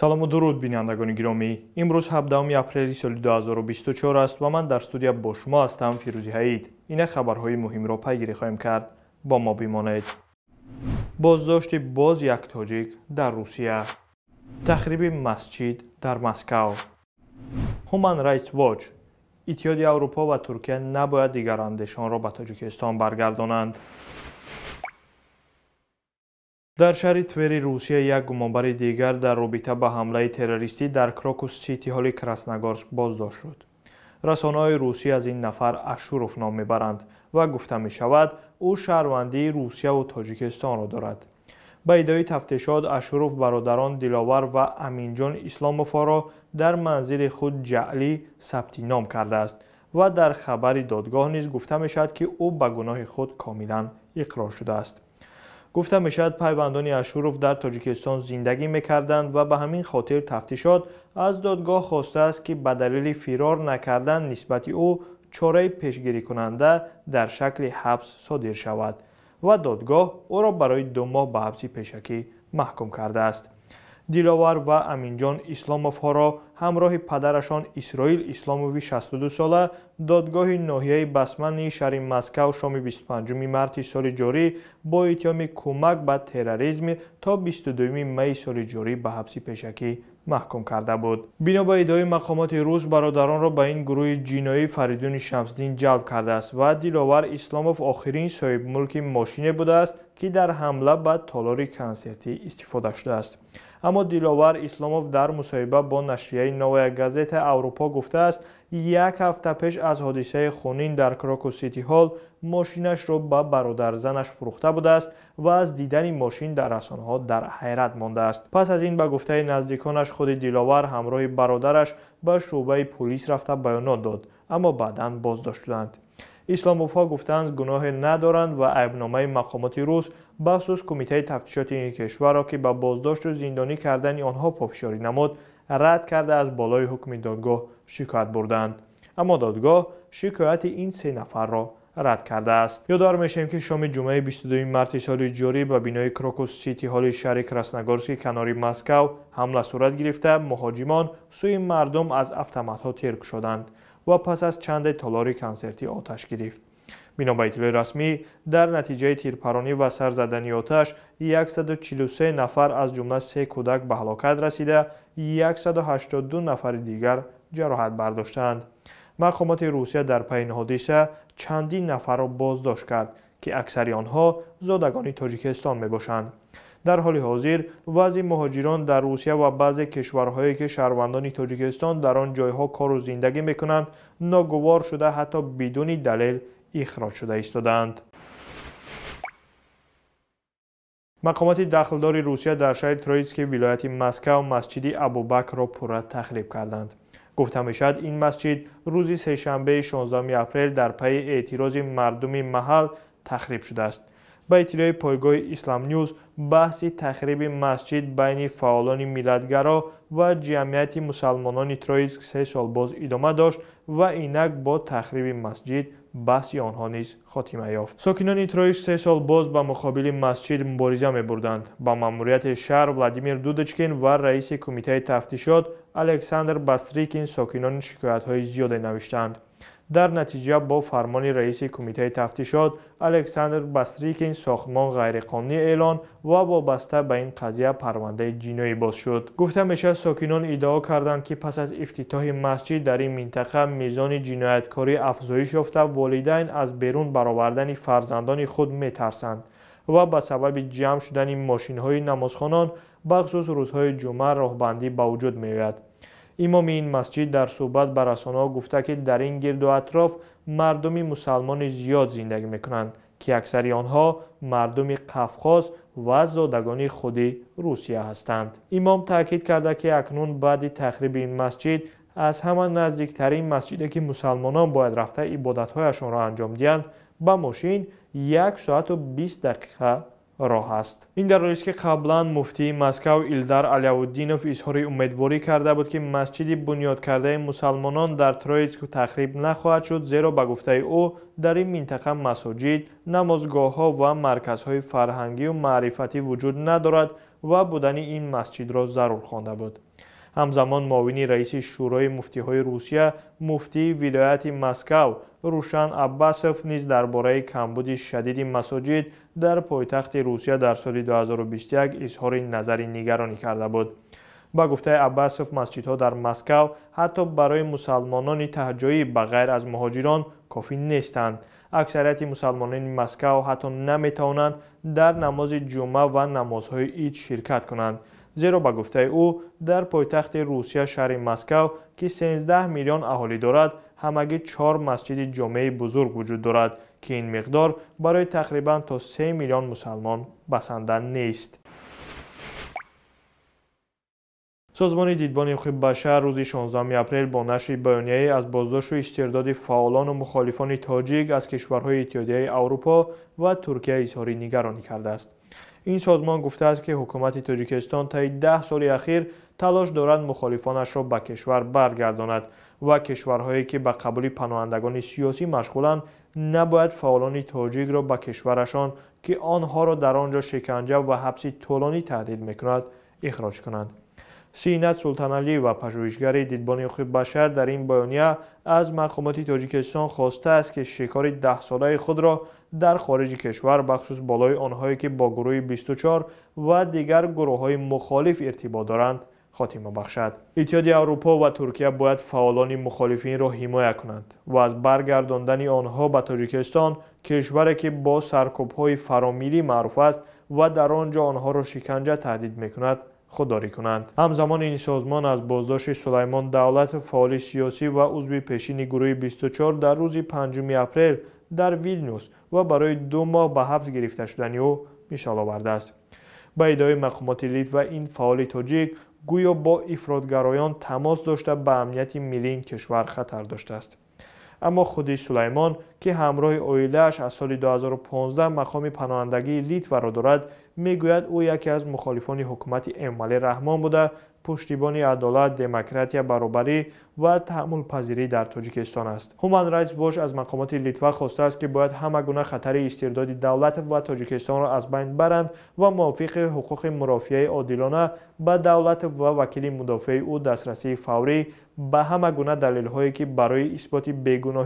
салому дуруд бинандагони гиромӣ имрӯз 17 апрели соли 2024 аст ва ман дар студия бо шумо ҳастам фирӯзи ҳаид ина хабарҳои муҳимро пайгирӣ хоҳем кард бо мо бимонед боздошти боз як тоҷик дар русия тахриби масҷид дар москав human rights watch иттиҳоди аврупо ва туркия набояд дигар андешонро ба тоҷикистон баргардонанд در شهر تویری روسیه یک گمانبر دیگر در روبیته به حمله تروریستی در کراکوس سیتی هالی کراسنگارس بازداشت شد. رسانه های روسی از این نفر اشوروف نام می و گفته می شود او شهروندی روسیه و تاجیکستان را دارد. به ایدای تفتشاد اشوروف برادران دیلاور و امینجان اسلام و در منزل خود جعلی سبتی نام کرده است و در خبری دادگاه نیز گفته می شود که او به گناه خود کاملا اقرار شده است. گفتم شاید پیوندان اشوروف در تاجیکستان زندگی میکردند و به همین خاطر تفتیشات از دادگاه خواسته است که به دلیل فرار نکردن نسبت او چاره پیشگیری کننده در شکل حبس صادر شود و دادگاه او را برای دو ماه به حبس پیشکی محکوم کرده است دیلاور و جان اسلاموف ها را همراه پدرشان اسرائیل اسلاموی 62 ساله دادگاه ناحیه بسمنی شهر مسکو شام 25 مارت سال جاری با اتهام کمک به تروریسم تا 22 می سال جاری به حبس پیشکی محکوم کرده بود بنا به ادعای مقامات روس برادران را به این گروه جینایی فریدون شمسدین جلب کرده است و دیلاور اسلاموف آخرین صاحب ملک ماشینه بوده است که در حمله به تالار کنسرتی استفاده شده است اما دیلاور اسلاموف در مصاحبه با نشریه نوای گازت اروپا گفته است یک هفته پیش از حادثه خونین در کراکو سیتی هال ماشینش را به برادر زنش فروخته بوده است و از دیدن ماشین در ها در حیرت مانده است پس از این به گفته نزدیکانش خود دیلاور همراه برادرش به شعبه پلیس رفته بیانات داد اما بعدا بازداشت شدند اسلاموف ها گفتند گناه ندارند و عیبنامه مقامات روس بخصوص کمیته تفتیشات این کشور را که به بازداشت و زندانی کردن آنها پافشاری نمود رد کرده از بالای حکم دادگاه شکایت بردند اما دادگاه شکایت این سه نفر را رد کرده است یادآور میشیم که شام جمعه 22 مارس سال جاری به بینای کروکوس سیتی هال شهر کراسنگارسک کناری مسکو حمله صورت گرفته مهاجمان سوی مردم از ها ترک شدند ва пас аз чанде толори консерти оташ гирифт бинобар иттилои расмӣ дар натиҷаи тирпаронӣ ва сарзадани оташ 143 нафар аз ҷумла се кӯдак ба ҳалокат расида 182 нафари дигар ҷароҳат бардоштаанд мақомоти русия дар пайин ҳодиса чандин нафарро боздошт кард ки аксари онҳо зодагони тоҷикистон мебошанд در حال حاضر وضعی مهاجران در روسیه و بعض کشورهایی که شهروندان تاجیکستان در آن جایها کار و زندگی میکنند ناگوار شده حتی بدون دلیل اخراج شده ایستادند مقامات دخلدار روسیه در شهر ترویتسکی ولایت مسکو مسجد ابوبکر را پورا تخریب کردند گفته میشد این مسجد روز سهشنبه 16 اپریل در پی اعتراض مردم محل تخریب شده است ба иттилои пойгоҳи ислам news баҳси тахриби масҷид байни фаъолони миллатгаро ва ҷамъияти мусалмонони троиск се сол боз идома дошт ва инак бо тахриби масҷид баҳси онҳо низ хотима ёфт сокинони троиск се сол боз ба муқобили масҷид мубориза мебурданд ба маъмурияти шаҳр владимир дудочкин ва раиси кумитаи тафтишот александр бастрикин сокинони шикоятҳои зиёде навиштанд در نتیجه با فرمان رئیس کمیته تفتیشات الکساندر بستری این ساختمان غیرقانونی اعلان و بسته به این قضیه پرونده جنایی باز شد گفته میشه ساکنان ادعا کردند که پس از افتتاح مسجد در این منطقه میزان جنایتکاری افزایش یافته والدین از بیرون برآوردن فرزندان خود میترسند و به سبب جمع شدن ماشین های نمازخوانان بخصوص روزهای جمعه راهبندی به وجود میآید امام این مسجد در صحبت بر ها گفته که در این گرد و اطراف مردمی مسلمان زیاد زندگی میکنند که اکثری آنها مردم قفقاز و زادگان خود روسیه هستند امام تاکید کرده که اکنون بعد تخریب این مسجد از همان نزدیکترین مسجدی که مسلمانان باید رفته هایشان را انجام دهند با ماشین یک ساعت و 20 دقیقه راه است این در حالی است که قبلا مفتی مسکو ایلدار علیاودینوف اظهار امیدواری کرده بود که مسجد بنیاد کرده مسلمانان در ترویسک تخریب نخواهد شد زیرا به گفته او در این منطقه مساجد نمازگاه ها و مرکزهای فرهنگی و معرفتی وجود ندارد و بودن این مسجد را ضرور خوانده بود ҳамзамон муовини раиси шӯрои муфтиҳои русия муфтии вилояти москав рушан аббасов низ дар бораи камбуди шадиди масоҷид дар пойтахти русия дар соли 2021 изҳори назари нигаронӣ карда буд ба гуфтаи аббасов масҷидҳо дар москав ҳатто барои мусалмонони таҳҷоӣ ба ғайр аз муҳоҷирон кофӣ нестанд аксарияти мусалмонони москав ҳатто наметавонанд дар намози ҷумъа ва намозҳои ид ширкат кунанд зеро ба гуфтаи ӯ дар пойтахти русия шаҳри маскав ки 13 миллион аҳолӣ дорад ҳамагӣ чор масҷиди ҷомеи бузург вуҷуд дорад ки ин миқдор барои тақрибан то се миллион мусалмон басанда нест созмони дидбони ҳуқуқи башар рӯзи 16 апрел бо нашри баёнияе аз боздошту истеърдоди фаъолону мухолифони тоҷик аз кишварҳои иттиҳодияи аврупо ва туркия изҳори нигаронӣ кардааст این سازمان گفته است که حکومت تاجیکستان تا ده سال اخیر تلاش دارد مخالفانش را به کشور برگرداند و کشورهایی که به قبول پناهندگان سیاسی مشغولند نباید فعالان تاجیک را به کشورشان که آنها را در آنجا شکنجه و حبس طولانی تهدید میکند اخراج کنند سینت علی و پژوهشگر دیدبان حقوق بشر در این بیانیه از مقامات تاجیکستان خواسته است که شکار ده ساله خود را در خارج کشور بخصوص بالای آنهایی که با گروه 24 و دیگر گروه های مخالف ارتباط دارند خاتمه بخشد ایتیاد اروپا و ترکیه باید فعالان مخالفین را حمایت کنند و از برگرداندن آنها به تاجیکستان کشوری که با سرکوب های فرامیلی معروف است و در آنجا آنها را شکنجه تهدید میکند خودداری کنند همزمان این سازمان از بازداشت سلیمان دولت فعال سیاسی و عضو پیشین گروه 24 در روز 5 اپریل در ویلنوس و برای دو ماه به حبس گرفته شدنی او میشال آورده است به ادعای مقامات لیت و این فعال تاجیک گویا با افرادگرایان تماس داشته به امنیت ملی این کشور خطر داشته است اما خودی سلیمان که همراه اویلش از سال 2015 مقام پناهندگی لیتوا را دارد میگوید او یکی از مخالفان حکومت امال رحمان بوده پشتیبانی عدالت، دموکراتیا برابری و تحمل پذیری در تاجیکستان است. هومن رایتس باش از مقامات لیتوا خواسته است که باید همه گونه خطر استرداد دولت و تاجیکستان را از بین برند و موافق حقوق مرافعه عادلانه به دولت و وکیل مدافع او دسترسی فوری به همه گونه دلیل‌هایی که برای اثبات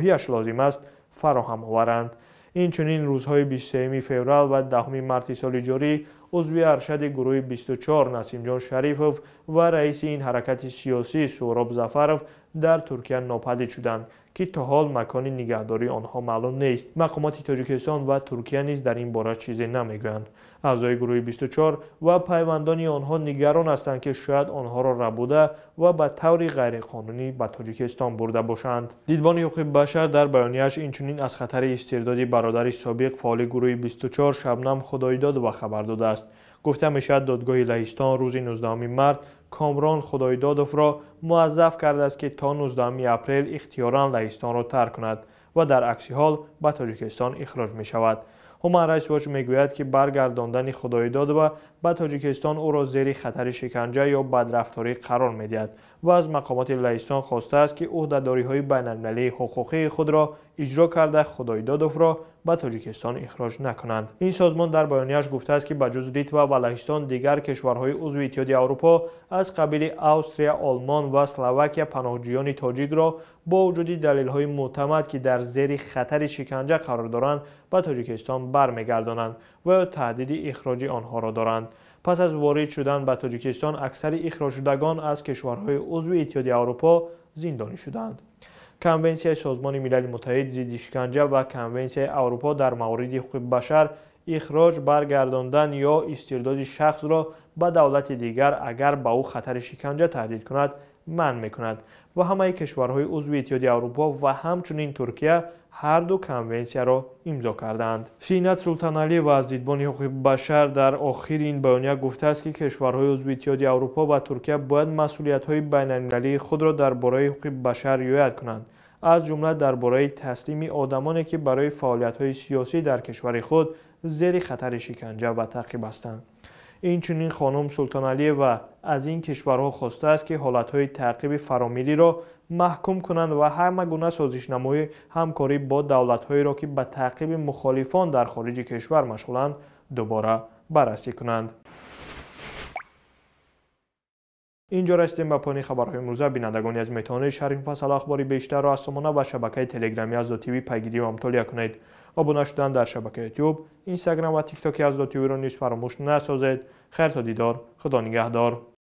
اش لازم است فراهم آورند. این چنین روزهای 23 فوریه و 10 مارس سال جاری عضو ارشد گروه 24 نسیم جان شریفوف و رئیس این حرکت سیاسی سوراب زفروف در ترکیه ناپدید شدند که تا حال مکان نگهداری آنها معلوم نیست مقامات تاجیکستان و ترکیه نیز در این باره چیزی نمیگویند اعضای گروه 24 و پیوندانی آنها نگران هستند که شاید آنها را ربوده و به طور غیرقانونی به تاجیکستان برده باشند دیدبان حقوق بشر در بیانیهاش اینچنین از خطر استردادی برادر سابق فعال گروه 24 شبنم خدایداد و خبر داده است گفته شود دادگاه لهستان روز 19 مرد کامران خدایدادوف را موظف کرده است که تا 19 اپریل اختیارا لهستان را ترک کند و در عکسی حال به تاجیکستان اخراج می شود واش می گوید که برگرداندن خدایداد و به تاجیکستان او را زیر خطر شکنجه یا بدرفتاری قرار دید و از مقامات لهستان خواسته است که عهدهداری های بین المللی حقوقی خود را اجرا کرده دادوف را به تاجیکستان اخراج نکنند این سازمان در بیانیه‌اش گفته است که بجز لیتوا و لهستان دیگر کشورهای عضو اتحادیه اروپا از قبیل آستریا آلمان و اسلوواکیا پناهجویان تاجیک را با وجود های معتمد که در زیر خطر شکنجه قرار دارند به تاجیکستان برمیگردانند و تهدید اخراج آنها را دارند پس از وارد شدن به تاجیکستان اکثر اخراج شدگان از کشورهای عضو اتحادیه اروپا زندانی شدند کنونسیه سازمان ملل متحد ضد شکنجه و کنونسیه اروپا در مورد حقوق بشر اخراج برگرداندن یا استرداد شخص را به دولت دیگر اگر به او خطر شکنجه تهدید کند من میکند و همه کشورهای عضو اتحادیه اروپا و همچنین ترکیه هر دو کنونسیه را امضا کردند سینت سلطان علی و از دیدبان حقوق بشر در آخر این بیانیه گفته است که کشورهای عضو اتحادیه اروپا و ترکیه باید مسئولیت‌های بین‌المللی خود را درباره حقوق بشر رعایت کنند از جمله درباره تسلیم آدمانی که برای فعالیت های سیاسی در کشور خود زیر خطر شکنجه و تعقیب هستند این خانم سلطان علیه و از این کشورها خواسته است که حالت های تعقیب فرامیلی را محکوم کنند و همه گونه نمای همکاری با دولتهایی را که به تعقیب مخالفان در خارج کشور مشغولند دوباره بررسی کنند инҷо расидем ба поёни хабарҳои имрӯза бинандагони аз метавонед шарҳи муфассал ахбори бештарро аз сомона ва шабакаи телеграми аз дотиви пайгирӣ ва мутолиа кунед обуна шудан дар шабакаи ютуб инстаграм ва тиктоки аз дотивиро низ фаромӯш насозед хайр то дидор худо нигаҳдор